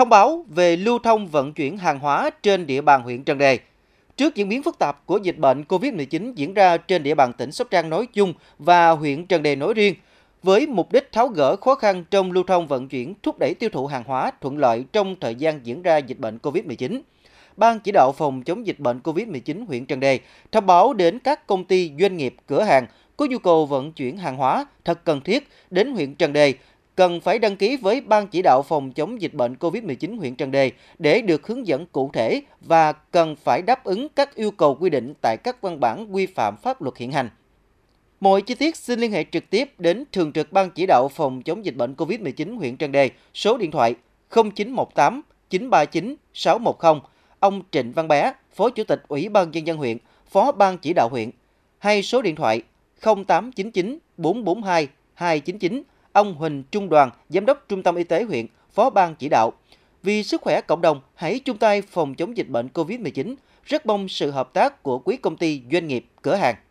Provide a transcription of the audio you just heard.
thông báo về lưu thông vận chuyển hàng hóa trên địa bàn huyện Trần Đề. Trước diễn biến phức tạp của dịch bệnh COVID-19 diễn ra trên địa bàn tỉnh Sóc Trăng nói chung và huyện Trần Đề nói riêng, với mục đích tháo gỡ khó khăn trong lưu thông vận chuyển, thúc đẩy tiêu thụ hàng hóa thuận lợi trong thời gian diễn ra dịch bệnh COVID-19. Ban chỉ đạo phòng chống dịch bệnh COVID-19 huyện Trần Đề thông báo đến các công ty, doanh nghiệp, cửa hàng có nhu cầu vận chuyển hàng hóa thật cần thiết đến huyện Trần Đề cần phải đăng ký với Ban chỉ đạo phòng chống dịch bệnh COVID-19 huyện Trần Đề để được hướng dẫn cụ thể và cần phải đáp ứng các yêu cầu quy định tại các văn bản quy phạm pháp luật hiện hành. Mọi chi tiết xin liên hệ trực tiếp đến Thường trực Ban chỉ đạo phòng chống dịch bệnh COVID-19 huyện Trần Đề, số điện thoại 0918 939 610, ông Trịnh Văn Bé, Phó Chủ tịch Ủy ban Nhân dân huyện, Phó Ban chỉ đạo huyện, hay số điện thoại 0899 442 299 ông Huỳnh Trung Đoàn, Giám đốc Trung tâm Y tế huyện, Phó ban chỉ đạo. Vì sức khỏe cộng đồng, hãy chung tay phòng chống dịch bệnh COVID-19, rất mong sự hợp tác của quý công ty, doanh nghiệp, cửa hàng.